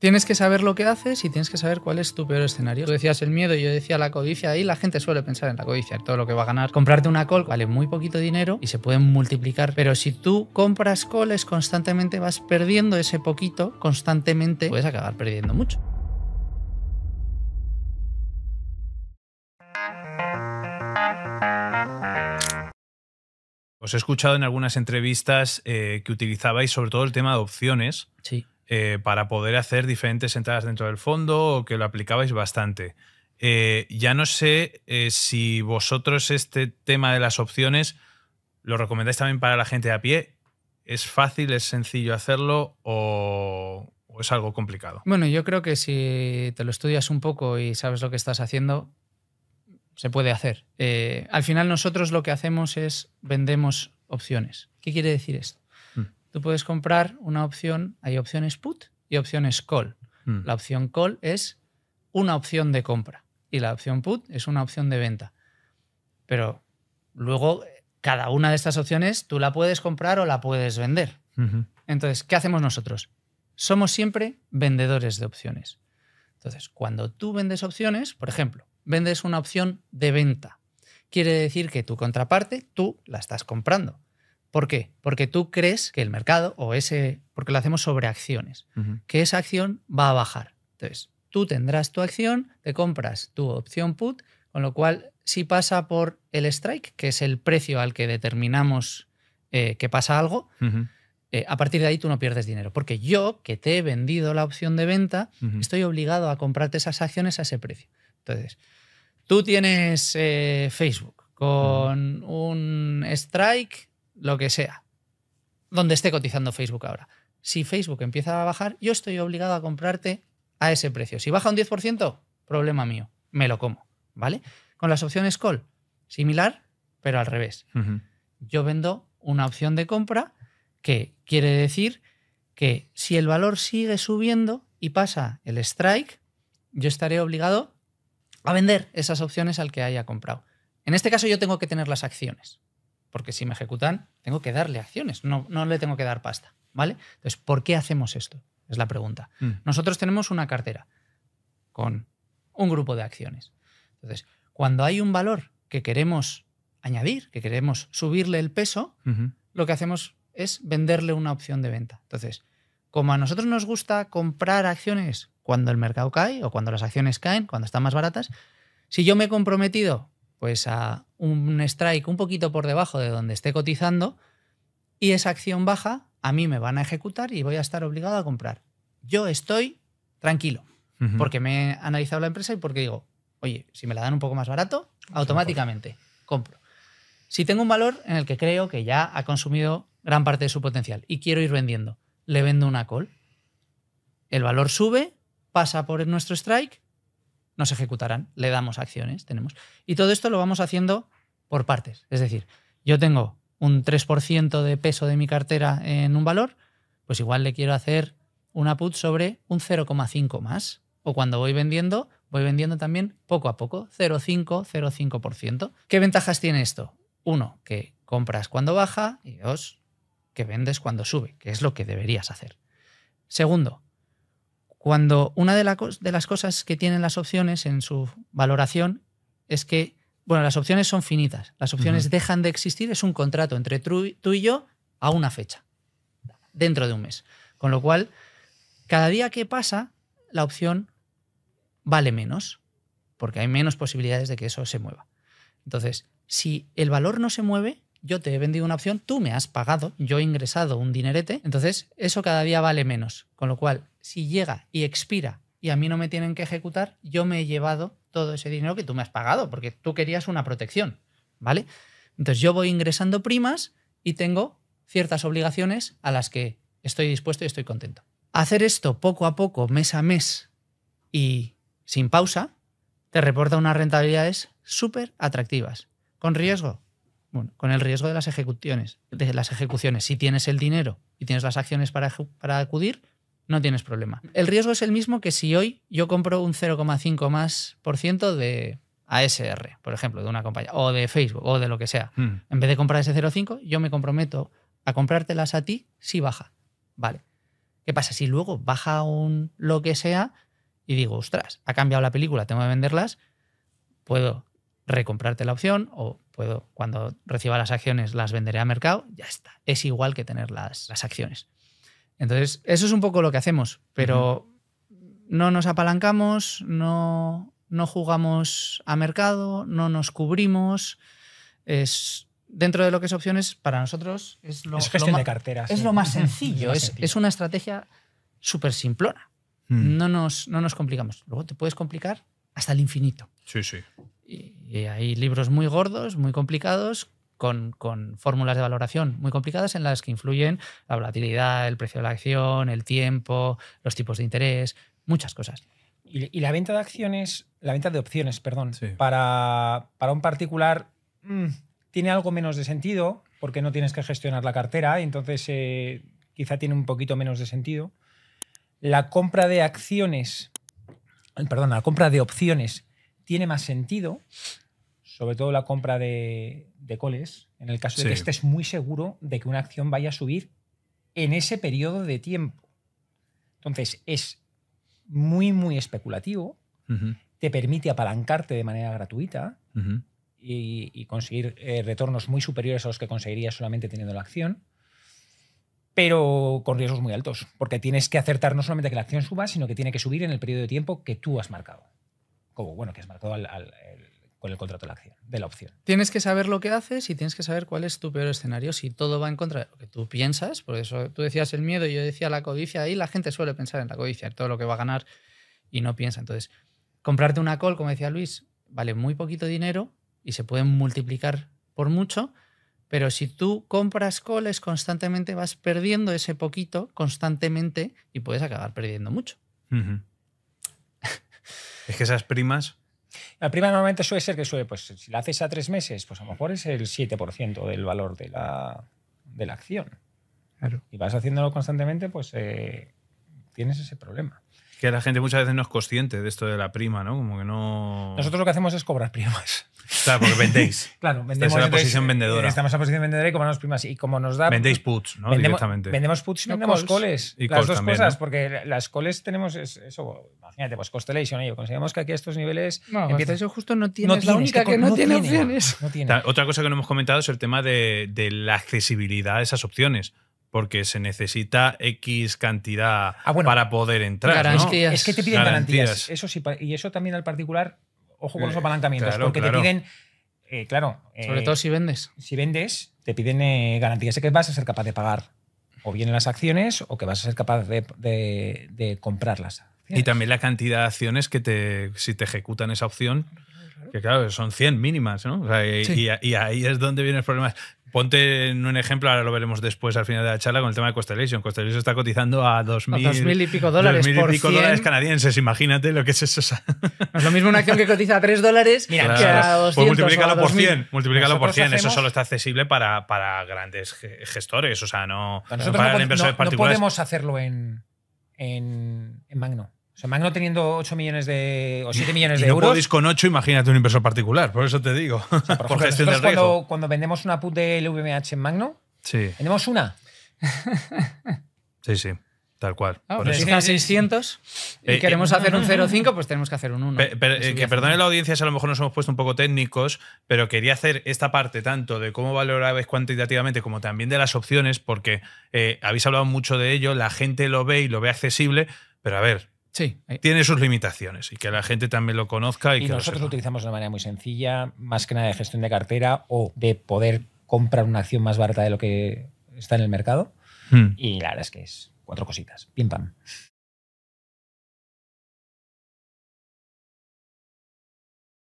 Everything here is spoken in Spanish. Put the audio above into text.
Tienes que saber lo que haces y tienes que saber cuál es tu peor escenario. Tú decías el miedo y yo decía la codicia y la gente suele pensar en la codicia, en todo lo que va a ganar. Comprarte una call vale muy poquito dinero y se pueden multiplicar, pero si tú compras calls constantemente vas perdiendo ese poquito, constantemente puedes acabar perdiendo mucho. Os he escuchado en algunas entrevistas eh, que utilizabais sobre todo el tema de opciones. Sí eh, para poder hacer diferentes entradas dentro del fondo o que lo aplicabais bastante. Eh, ya no sé eh, si vosotros este tema de las opciones lo recomendáis también para la gente a pie. ¿Es fácil, es sencillo hacerlo o, es algo complicado? Bueno, yo creo que si te lo estudias un poco y sabes lo que estás haciendo, se puede hacer. al final nosotros lo que hacemos es vendemos opciones. ¿Qué quiere decir esto? tú puedes comprar una opción, hay opciones put y opciones call. Mm. La opción call es una opción de compra y la opción put es una opción de venta. Pero luego cada una de estas opciones tú la puedes comprar o la puedes vender. Entonces, ¿qué hacemos nosotros? Somos siempre vendedores de opciones. Entonces, cuando tú vendes opciones, por ejemplo, vendes una opción de venta, quiere decir que tu contraparte tú la estás comprando. ¿Por qué? Porque tú crees que el mercado o ese, porque lo hacemos sobre acciones, que esa acción va a bajar. Entonces, tú tendrás tu acción, te compras tu opción put, con lo cual si pasa por el strike, que es el precio al que determinamos eh, que pasa algo, eh, a partir de ahí tú no pierdes dinero. Porque yo, que te he vendido la opción de venta, estoy obligado a comprarte esas acciones a ese precio. Entonces, tú tienes eh, Facebook con un strike lo que sea, donde esté cotizando Facebook ahora. Si Facebook empieza a bajar, yo estoy obligado a comprarte a ese precio. Si baja un 10%, problema mío, me lo como, ¿vale? Con las opciones call, similar, pero al revés. Yo vendo una opción de compra que quiere decir que si el valor sigue subiendo y pasa el strike, yo estaré obligado a vender esas opciones al que haya comprado. En este caso yo tengo que tener las acciones, porque si me ejecutan, tengo que darle acciones, no, no le tengo que dar pasta. ¿Vale? Entonces, ¿por qué hacemos esto? Es la pregunta. Mm. Nosotros tenemos una cartera con un grupo de acciones. Entonces, cuando hay un valor que queremos añadir, que queremos subirle el peso, lo que hacemos es venderle una opción de venta. Entonces, como a nosotros nos gusta comprar acciones cuando el mercado cae o cuando las acciones caen, cuando están más baratas, si yo me he comprometido pues a un strike un poquito por debajo de donde esté cotizando y esa acción baja, a mí me van a ejecutar y voy a estar obligado a comprar. Yo estoy tranquilo porque me he analizado la empresa y porque digo, oye, si me la dan un poco más barato, automáticamente compro. Si tengo un valor en el que creo que ya ha consumido gran parte de su potencial y quiero ir vendiendo, le vendo una call. El valor sube, pasa por nuestro strike nos ejecutarán, le damos acciones, tenemos. Y todo esto lo vamos haciendo por partes. Es decir, yo tengo un 3% de peso de mi cartera en un valor, pues igual le quiero hacer una put sobre un 0,5 más. O cuando voy vendiendo, voy vendiendo también poco a poco, 0,5, 0,5%. ¿Qué ventajas tiene esto? Uno, que compras cuando baja y dos, que vendes cuando sube, que es lo que deberías hacer. Segundo, cuando una de, de las cosas que tienen las opciones en su valoración es que, bueno, las opciones son finitas. Las opciones dejan de existir, es un contrato entre tú y yo a una fecha, dentro de un mes. Con lo cual, cada día que pasa, la opción vale menos, porque hay menos posibilidades de que eso se mueva. Entonces, si el valor no se mueve, yo te he vendido una opción, tú me has pagado, yo he ingresado un dinerete, entonces eso cada día vale menos. Con lo cual, si llega y expira y a mí no me tienen que ejecutar, yo me he llevado todo ese dinero que tú me has pagado, porque tú querías una protección, ¿vale? Entonces yo voy ingresando primas y tengo ciertas obligaciones a las que estoy dispuesto y estoy contento. Hacer esto poco a poco, mes a mes y sin pausa, te reporta unas rentabilidades súper atractivas. ¿Con riesgo? Bueno, con el riesgo de las ejecuciones. De las ejecuciones. Si tienes el dinero y tienes las acciones para, para acudir, no tienes problema. El riesgo es el mismo que si hoy yo compro un 0,5 más por ciento de ASR, por ejemplo, de una compañía, o de Facebook, o de lo que sea. Hmm. En vez de comprar ese 0,5, yo me comprometo a comprártelas a ti si baja. Vale. ¿Qué pasa si luego baja un lo que sea y digo, ostras, ha cambiado la película, tengo que venderlas? Puedo recomprarte la opción o puedo, cuando reciba las acciones, las venderé a mercado. Ya está. Es igual que tener las, las acciones. Entonces, eso es un poco lo que hacemos, pero no nos apalancamos, no, jugamos a mercado, no nos cubrimos. Es, dentro de lo que es opciones, para nosotros es lo, de carteras. Es lo más sencillo, Es, una estrategia súper simplona. Mm. No, nos, no nos complicamos. Luego te puedes complicar hasta el infinito. Sí, sí. y hay libros muy gordos, muy complicados, con, fórmulas de valoración muy complicadas en las que influyen la volatilidad, el precio de la acción, el tiempo, los tipos de interés, muchas cosas. Y, la venta de acciones, la venta de opciones, perdón, para, un particular mm, tiene algo menos de sentido porque no tienes que gestionar la cartera, entonces eh, quizá tiene un poquito menos de sentido. La compra de acciones, perdón, la compra de opciones tiene más sentido sobre todo la compra de, coles, en el caso de que estés muy seguro de que una acción vaya a subir en ese periodo de tiempo. Entonces, es muy, muy especulativo, te permite apalancarte de manera gratuita y, conseguir eh, retornos muy superiores a los que conseguirías solamente teniendo la acción, pero con riesgos muy altos, porque tienes que acertar no solamente que la acción suba, sino que tiene que subir en el periodo de tiempo que tú has marcado. Como, bueno, que has marcado al con el contrato de la acción, de la opción. Tienes que saber lo que haces y tienes que saber cuál es tu peor escenario. Si todo va en contra de lo que tú piensas, por eso tú decías el miedo y yo decía la codicia, y la gente suele pensar en la codicia, en todo lo que va a ganar y no piensa. Entonces, comprarte una call, como decía Luis, vale muy poquito dinero y se pueden multiplicar por mucho, pero si tú compras calls constantemente vas perdiendo ese poquito constantemente y puedes acabar perdiendo mucho. es que esas primas la prima normalmente suele ser que suele, pues si la haces a tres meses, pues a lo mejor es el 7% del valor de la, acción. Y vas haciéndolo constantemente, pues eh, tienes ese problema. Que la gente muchas veces no es consciente de esto de la prima, ¿no? Como que no. Nosotros lo que hacemos es cobrar primas. Claro, porque vendéis. claro, vendemos. Estamos en la posición eh, vendedora. Estamos en la posición vendedora y cobramos primas. Y como nos da. Vendéis puts, ¿no? Vendemos, Directamente. Vendemos puts y vendemos coles. Y las dos cosas, porque las coles tenemos eso. Imagínate, pues Constellation, yo, Conseguimos que aquí a estos niveles. No, empieza... eso justo no tiene No la única que, no, tiene, Otra cosa que no hemos comentado es el tema de, de la accesibilidad a esas opciones porque se necesita X cantidad ah, para poder entrar. Es que te piden garantías. Eso sí, y eso también al particular, ojo con los eh, apalancamientos, porque te piden, eh, claro. Eh, Sobre todo si vendes. Si vendes, te piden garantías de que vas a ser capaz de pagar o bien las acciones o que vas a ser capaz de, comprarlas. Y también la cantidad de acciones que te, si te ejecutan esa opción, que claro, son 100 mínimas, ¿no? y, ahí es donde vienen los problemas. Ponte un ejemplo, ahora lo veremos después al final de la charla, con el tema de Constellation. Constellation está cotizando a 2.000 y pico dólares. 2.000 y pico dólares canadienses, imagínate lo que es eso. es lo mismo una acción que cotiza a 3 dólares que a 200 Pues multiplícalo por 100, multiplícalo por 100. Eso solo está accesible para, para grandes gestores, o sea, no, para inversores particulares. No podemos hacerlo en, en, en Magno sea, Magno teniendo 8 millones de, o 7 millones de no euros. podéis con 8, imagínate un inversor particular, por eso te digo. por, gestión de riesgo. cuando, vendemos una put de LVMH en Magno, sí. vendemos una. sí, sí. Tal cual. Ah, pues si tenemos 600 y eh, eh, queremos hacer un 0,5, pues tenemos que hacer un 1. Eh, que, perdone la audiencia si a lo mejor nos hemos puesto un poco técnicos, pero quería hacer esta parte tanto de cómo valorabais cuantitativamente como también de las opciones, porque habéis hablado mucho de ello, la gente lo ve y lo ve accesible, pero a ver, Sí. Tiene sus limitaciones y que la gente también lo conozca. Y, que nosotros lo, utilizamos de una manera muy sencilla, más que nada de gestión de cartera o de poder comprar una acción más barata de lo que está en el mercado. Hmm. Y la verdad es que es cuatro cositas. Pim pam.